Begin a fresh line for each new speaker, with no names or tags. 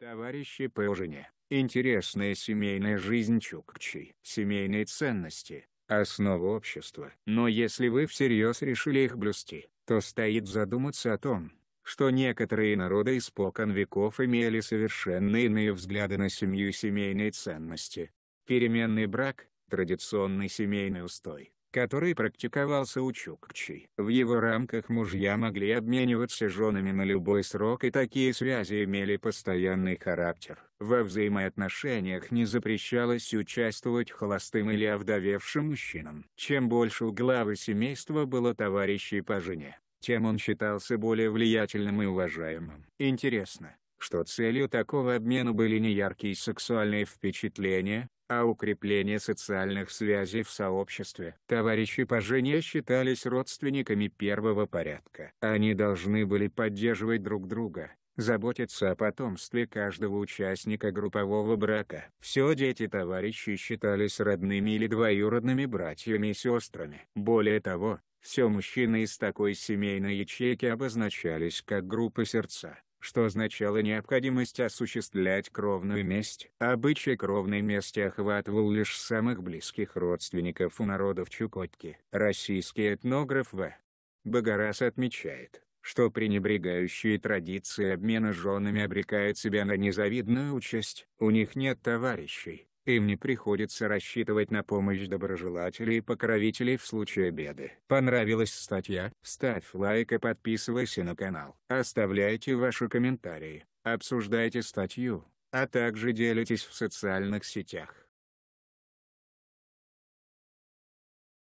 Товарищи по ужине, интересная семейная жизнь чукчей, семейные ценности, основа общества. Но если вы всерьез решили их блюсти, то стоит задуматься о том, что некоторые народы испокон веков имели совершенно иные взгляды на семью и семейные ценности. Переменный брак, традиционный семейный устой, который практиковался у Чукчей. В его рамках мужья могли обмениваться женами на любой срок и такие связи имели постоянный характер. Во взаимоотношениях не запрещалось участвовать холостым или овдовевшим мужчинам. Чем больше у главы семейства было товарищей по жене, тем он считался более влиятельным и уважаемым. Интересно, что целью такого обмена были не яркие сексуальные впечатления, а укрепление социальных связей в сообществе. Товарищи по жене считались родственниками первого порядка. Они должны были поддерживать друг друга, заботиться о потомстве каждого участника группового брака. Все дети товарищей считались родными или двоюродными братьями и сестрами. Более того, все мужчины из такой семейной ячейки обозначались как группы сердца что означало необходимость осуществлять кровную месть. Обычай кровной мести охватывал лишь самых близких родственников у народов Чукотки. Российский этнограф В. Багарас отмечает, что пренебрегающие традиции обмена женами обрекают себя на незавидную участь. У них нет товарищей, им не приходится рассчитывать на помощь доброжелателей и покровителей в случае беды. Понравилась статья? Ставь лайк и подписывайся на канал. Оставляйте ваши комментарии, обсуждайте статью, а также делитесь в социальных сетях.